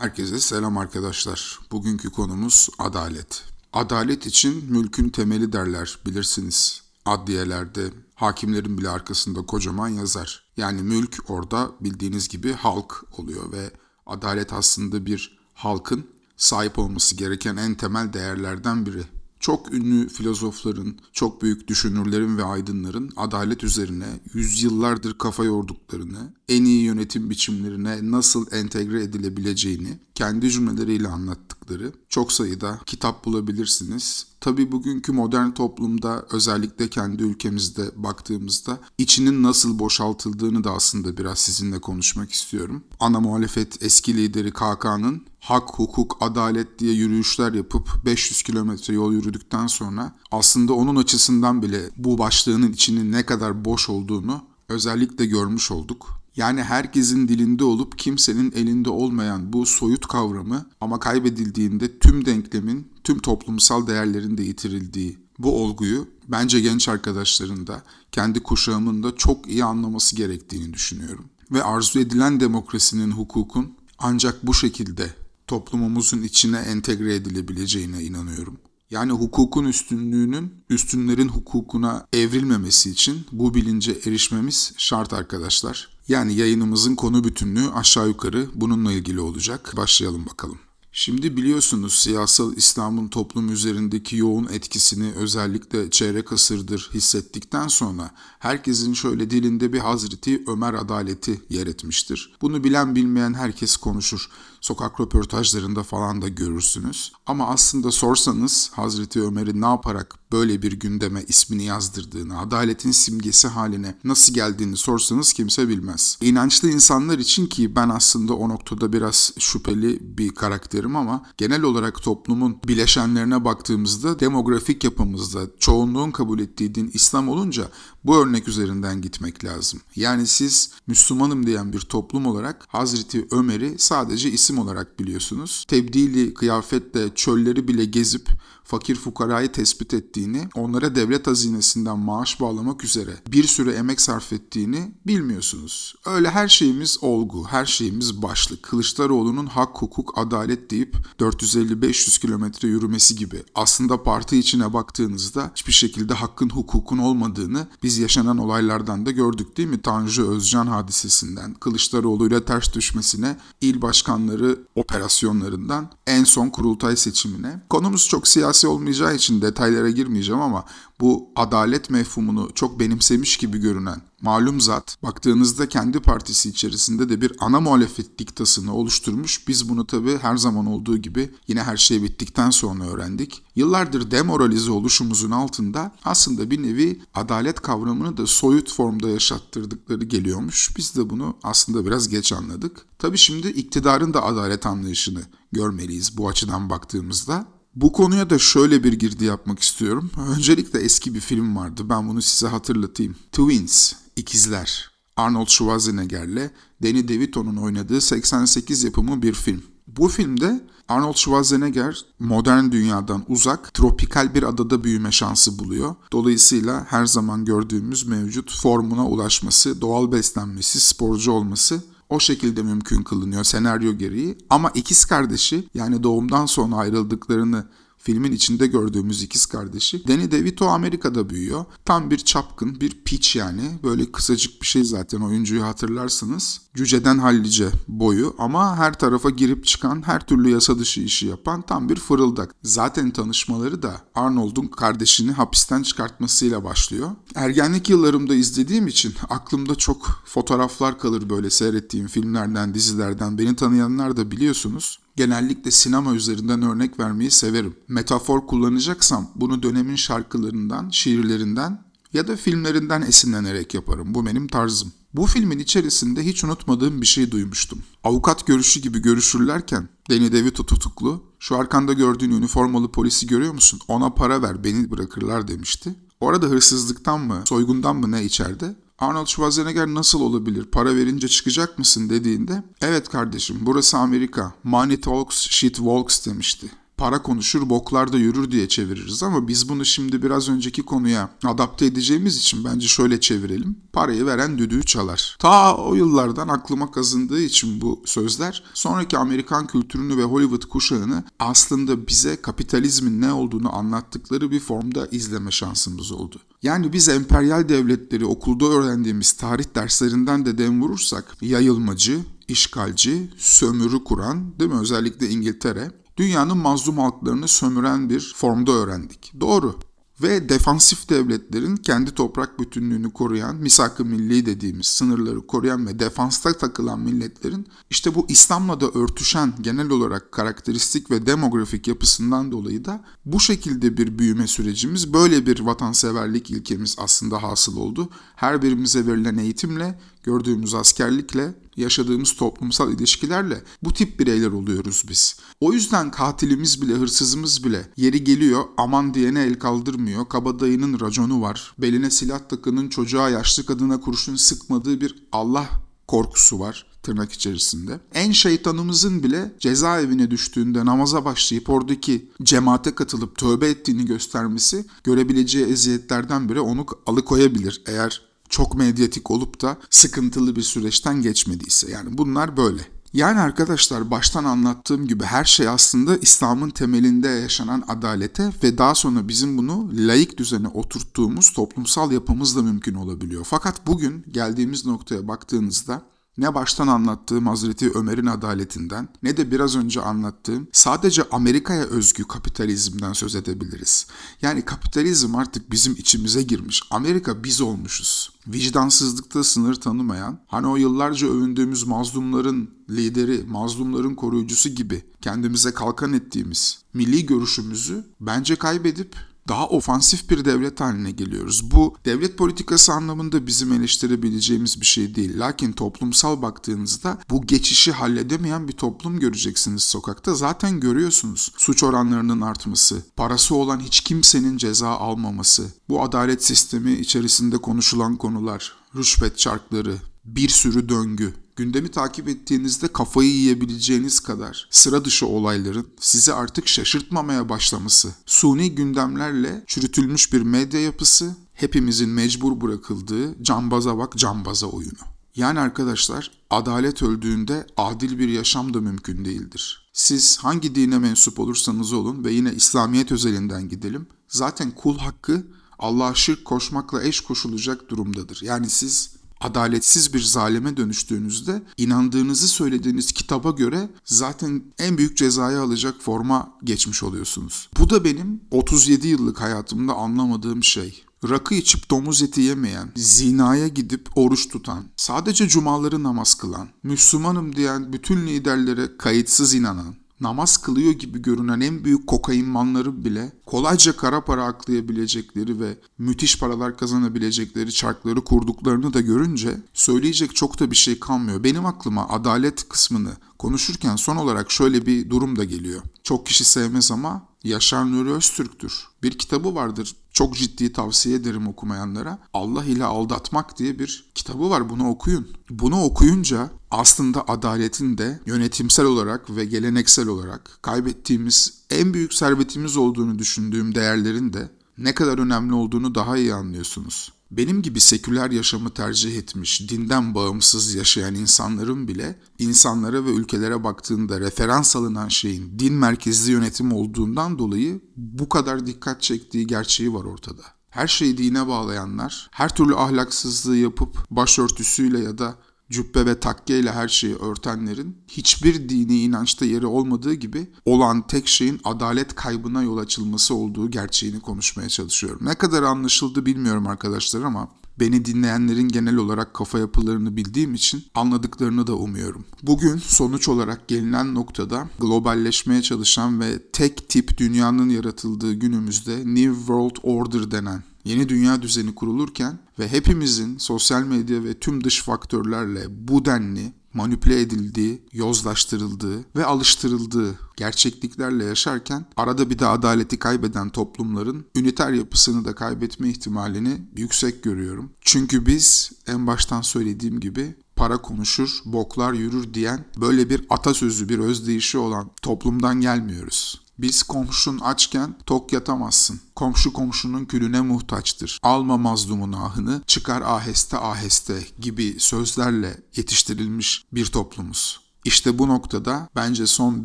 Herkese selam arkadaşlar. Bugünkü konumuz adalet. Adalet için mülkün temeli derler bilirsiniz. Adliyelerde hakimlerin bile arkasında kocaman yazar. Yani mülk orada bildiğiniz gibi halk oluyor ve adalet aslında bir halkın sahip olması gereken en temel değerlerden biri çok ünlü filozofların, çok büyük düşünürlerin ve aydınların adalet üzerine yüzyıllardır kafa yorduklarını, en iyi yönetim biçimlerine nasıl entegre edilebileceğini kendi cümleleriyle anlattıkları çok sayıda kitap bulabilirsiniz. Tabi bugünkü modern toplumda özellikle kendi ülkemizde baktığımızda içinin nasıl boşaltıldığını da aslında biraz sizinle konuşmak istiyorum. Ana muhalefet eski lideri KK'nın hak, hukuk, adalet diye yürüyüşler yapıp 500 kilometre yol yürüdükten sonra aslında onun açısından bile bu başlığının içinin ne kadar boş olduğunu özellikle görmüş olduk. Yani herkesin dilinde olup kimsenin elinde olmayan bu soyut kavramı ama kaybedildiğinde tüm denklemin, tüm toplumsal değerlerin de yitirildiği bu olguyu bence genç arkadaşların da kendi kuşağımın da çok iyi anlaması gerektiğini düşünüyorum. Ve arzu edilen demokrasinin, hukukun ancak bu şekilde toplumumuzun içine entegre edilebileceğine inanıyorum. Yani hukukun üstünlüğünün üstünlerin hukukuna evrilmemesi için bu bilince erişmemiz şart arkadaşlar. Yani yayınımızın konu bütünlüğü aşağı yukarı bununla ilgili olacak. Başlayalım bakalım. Şimdi biliyorsunuz siyasal İslam'ın toplum üzerindeki yoğun etkisini özellikle çeyrek asırdır hissettikten sonra herkesin şöyle dilinde bir Hazreti Ömer adaleti yer etmiştir. Bunu bilen bilmeyen herkes konuşur sokak röportajlarında falan da görürsünüz. Ama aslında sorsanız Hazreti Ömer'i ne yaparak böyle bir gündeme ismini yazdırdığını, adaletin simgesi haline nasıl geldiğini sorsanız kimse bilmez. İnançlı insanlar için ki ben aslında o noktada biraz şüpheli bir karakterim ama genel olarak toplumun bileşenlerine baktığımızda demografik yapımızda çoğunluğun kabul ettiği din İslam olunca bu örnek üzerinden gitmek lazım. Yani siz Müslümanım diyen bir toplum olarak Hazreti Ömer'i sadece İslam isim olarak biliyorsunuz. Tebdili kıyafetle çölleri bile gezip fakir fukarayı tespit ettiğini, onlara devlet hazinesinden maaş bağlamak üzere bir sürü emek sarf ettiğini bilmiyorsunuz. Öyle her şeyimiz olgu, her şeyimiz başlık. Kılıçdaroğlu'nun hak, hukuk, adalet deyip 450-500 kilometre yürümesi gibi. Aslında parti içine baktığınızda hiçbir şekilde hakkın, hukukun olmadığını biz yaşanan olaylardan da gördük değil mi? Tanju Özcan hadisesinden, Kılıçdaroğlu ile ters düşmesine il başkanları yaptıkları operasyonlarından en son kurultay seçimine. Konumuz çok siyasi olmayacağı için detaylara girmeyeceğim ama bu adalet mefhumunu çok benimsemiş gibi görünen malum zat baktığınızda kendi partisi içerisinde de bir ana muhalefet diktasını oluşturmuş. Biz bunu tabii her zaman olduğu gibi yine her şey bittikten sonra öğrendik. Yıllardır demoralize oluşumuzun altında aslında bir nevi adalet kavramını da soyut formda yaşattırdıkları geliyormuş. Biz de bunu aslında biraz geç anladık. Tabii şimdi iktidarın da adalet anlayışını görmeliyiz bu açıdan baktığımızda. Bu konuya da şöyle bir girdi yapmak istiyorum. Öncelikle eski bir film vardı. Ben bunu size hatırlatayım. Twins İkizler. Arnold Schwarzenegger'le Danny DeVito'nun oynadığı 88 yapımı bir film. Bu filmde Arnold Schwarzenegger modern dünyadan uzak, tropikal bir adada büyüme şansı buluyor. Dolayısıyla her zaman gördüğümüz mevcut formuna ulaşması, doğal beslenmesi, sporcu olması o şekilde mümkün kılınıyor senaryo gereği. Ama ikiz kardeşi yani doğumdan sonra ayrıldıklarını filmin içinde gördüğümüz ikiz kardeşi. Danny DeVito Amerika'da büyüyor. Tam bir çapkın, bir piç yani. Böyle kısacık bir şey zaten oyuncuyu hatırlarsınız. Cüceden hallice boyu ama her tarafa girip çıkan, her türlü yasa dışı işi yapan tam bir fırıldak. Zaten tanışmaları da Arnold'un kardeşini hapisten çıkartmasıyla başlıyor. Ergenlik yıllarımda izlediğim için aklımda çok fotoğraflar kalır böyle seyrettiğim filmlerden, dizilerden. Beni tanıyanlar da biliyorsunuz. Genellikle sinema üzerinden örnek vermeyi severim. Metafor kullanacaksam bunu dönemin şarkılarından, şiirlerinden ya da filmlerinden esinlenerek yaparım. Bu benim tarzım. Bu filmin içerisinde hiç unutmadığım bir şey duymuştum. Avukat görüşü gibi görüşürlerken Danny DeVito tutuklu, şu arkanda gördüğün üniformalı polisi görüyor musun? Ona para ver beni bırakırlar demişti. Orada hırsızlıktan mı, soygundan mı ne içeride? Arnold Schwarzenegger nasıl olabilir? Para verince çıkacak mısın dediğinde evet kardeşim burası Amerika. Money talks, shit walks demişti para konuşur boklarda yürür diye çeviririz ama biz bunu şimdi biraz önceki konuya adapte edeceğimiz için bence şöyle çevirelim. Parayı veren düdüğü çalar. Ta o yıllardan aklıma kazındığı için bu sözler sonraki Amerikan kültürünü ve Hollywood kuşağını aslında bize kapitalizmin ne olduğunu anlattıkları bir formda izleme şansımız oldu. Yani biz emperyal devletleri okulda öğrendiğimiz tarih derslerinden de dem vurursak yayılmacı, işgalci, sömürü kuran değil mi özellikle İngiltere dünyanın mazlum halklarını sömüren bir formda öğrendik. Doğru. Ve defansif devletlerin kendi toprak bütünlüğünü koruyan, misak-ı milli dediğimiz sınırları koruyan ve defansta takılan milletlerin işte bu İslam'la da örtüşen genel olarak karakteristik ve demografik yapısından dolayı da bu şekilde bir büyüme sürecimiz, böyle bir vatanseverlik ilkemiz aslında hasıl oldu. Her birimize verilen eğitimle gördüğümüz askerlikle, yaşadığımız toplumsal ilişkilerle bu tip bireyler oluyoruz biz. O yüzden katilimiz bile, hırsızımız bile yeri geliyor aman diyene el kaldırmıyor, kabadayının raconu var, beline silah takının çocuğa yaşlı kadına kurşun sıkmadığı bir Allah korkusu var tırnak içerisinde. En şeytanımızın bile cezaevine düştüğünde namaza başlayıp oradaki cemaate katılıp tövbe ettiğini göstermesi görebileceği eziyetlerden biri onu alıkoyabilir eğer çok medyatik olup da sıkıntılı bir süreçten geçmediyse. Yani bunlar böyle. Yani arkadaşlar baştan anlattığım gibi her şey aslında İslam'ın temelinde yaşanan adalete ve daha sonra bizim bunu laik düzene oturttuğumuz toplumsal yapımızla mümkün olabiliyor. Fakat bugün geldiğimiz noktaya baktığınızda ne baştan anlattığım Hazreti Ömer'in adaletinden ne de biraz önce anlattığım sadece Amerika'ya özgü kapitalizmden söz edebiliriz. Yani kapitalizm artık bizim içimize girmiş. Amerika biz olmuşuz. Vicdansızlıkta sınır tanımayan, hani o yıllarca övündüğümüz mazlumların lideri, mazlumların koruyucusu gibi kendimize kalkan ettiğimiz milli görüşümüzü bence kaybedip daha ofansif bir devlet haline geliyoruz. Bu devlet politikası anlamında bizim eleştirebileceğimiz bir şey değil. Lakin toplumsal baktığınızda bu geçişi halledemeyen bir toplum göreceksiniz sokakta. Zaten görüyorsunuz. Suç oranlarının artması, parası olan hiç kimsenin ceza almaması, bu adalet sistemi içerisinde konuşulan konular, rüşvet çarkları, bir sürü döngü. Gündemi takip ettiğinizde kafayı yiyebileceğiniz kadar sıra dışı olayların sizi artık şaşırtmamaya başlaması, suni gündemlerle çürütülmüş bir medya yapısı, hepimizin mecbur bırakıldığı cambaza bak cambaza oyunu. Yani arkadaşlar adalet öldüğünde adil bir yaşam da mümkün değildir. Siz hangi dine mensup olursanız olun ve yine İslamiyet özelinden gidelim. Zaten kul hakkı Allah'a şirk koşmakla eş koşulacak durumdadır. Yani siz adaletsiz bir zalime dönüştüğünüzde inandığınızı söylediğiniz kitaba göre zaten en büyük cezayı alacak forma geçmiş oluyorsunuz. Bu da benim 37 yıllık hayatımda anlamadığım şey. Rakı içip domuz eti yemeyen, zinaya gidip oruç tutan, sadece cumaları namaz kılan, Müslümanım diyen bütün liderlere kayıtsız inanan, namaz kılıyor gibi görünen en büyük kokain manları bile kolayca kara para aklayabilecekleri ve müthiş paralar kazanabilecekleri çarkları kurduklarını da görünce söyleyecek çok da bir şey kalmıyor. Benim aklıma adalet kısmını konuşurken son olarak şöyle bir durum da geliyor. Çok kişi sevmez ama Yaşar Nuri Öztürk'tür. Bir kitabı vardır. Çok ciddi tavsiye ederim okumayanlara. Allah ile aldatmak diye bir kitabı var. Bunu okuyun. Bunu okuyunca aslında adaletin de yönetimsel olarak ve geleneksel olarak kaybettiğimiz en büyük servetimiz olduğunu düşündüğüm değerlerin de ne kadar önemli olduğunu daha iyi anlıyorsunuz. Benim gibi seküler yaşamı tercih etmiş, dinden bağımsız yaşayan insanların bile insanlara ve ülkelere baktığında referans alınan şeyin din merkezli yönetim olduğundan dolayı bu kadar dikkat çektiği gerçeği var ortada. Her şeyi dine bağlayanlar, her türlü ahlaksızlığı yapıp başörtüsüyle ya da cübbe ve takkeyle her şeyi örtenlerin hiçbir dini inançta yeri olmadığı gibi olan tek şeyin adalet kaybına yol açılması olduğu gerçeğini konuşmaya çalışıyorum. Ne kadar anlaşıldı bilmiyorum arkadaşlar ama Beni dinleyenlerin genel olarak kafa yapılarını bildiğim için anladıklarını da umuyorum. Bugün sonuç olarak gelinen noktada globalleşmeye çalışan ve tek tip dünyanın yaratıldığı günümüzde New World Order denen yeni dünya düzeni kurulurken ve hepimizin sosyal medya ve tüm dış faktörlerle bu denli manipüle edildiği, yozlaştırıldığı ve alıştırıldığı gerçekliklerle yaşarken arada bir de adaleti kaybeden toplumların üniter yapısını da kaybetme ihtimalini yüksek görüyorum. Çünkü biz en baştan söylediğim gibi para konuşur, boklar yürür diyen böyle bir atasözü, bir özdeyişi olan toplumdan gelmiyoruz. Biz komşun açken tok yatamazsın. Komşu komşunun külüne muhtaçtır. Alma mazlumun ahını, çıkar aheste aheste gibi sözlerle yetiştirilmiş bir toplumuz. İşte bu noktada bence son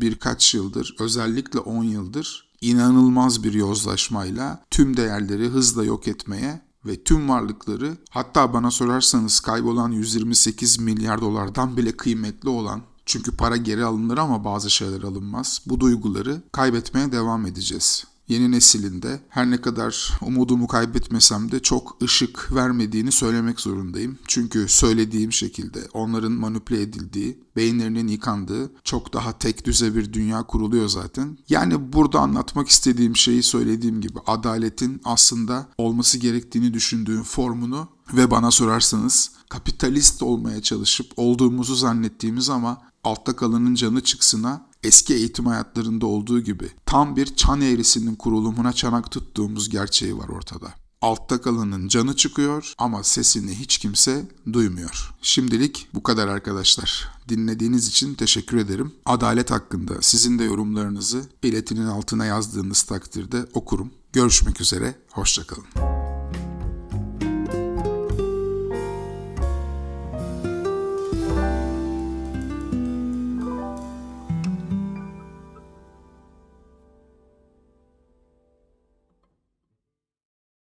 birkaç yıldır, özellikle 10 yıldır inanılmaz bir yozlaşmayla tüm değerleri hızla yok etmeye ve tüm varlıkları hatta bana sorarsanız kaybolan 128 milyar dolardan bile kıymetli olan çünkü para geri alınır ama bazı şeyler alınmaz. Bu duyguları kaybetmeye devam edeceğiz. Yeni nesilinde her ne kadar umudumu kaybetmesem de çok ışık vermediğini söylemek zorundayım. Çünkü söylediğim şekilde onların manipüle edildiği, beyinlerinin yıkandığı çok daha tek düze bir dünya kuruluyor zaten. Yani burada anlatmak istediğim şeyi söylediğim gibi adaletin aslında olması gerektiğini düşündüğüm formunu ve bana sorarsanız kapitalist olmaya çalışıp olduğumuzu zannettiğimiz ama altta kalanın canı çıksına eski eğitim hayatlarında olduğu gibi tam bir çan eğrisinin kurulumuna çanak tuttuğumuz gerçeği var ortada. Altta kalanın canı çıkıyor ama sesini hiç kimse duymuyor. Şimdilik bu kadar arkadaşlar. Dinlediğiniz için teşekkür ederim. Adalet hakkında sizin de yorumlarınızı bileti'nin altına yazdığınız takdirde okurum. Görüşmek üzere, hoşçakalın.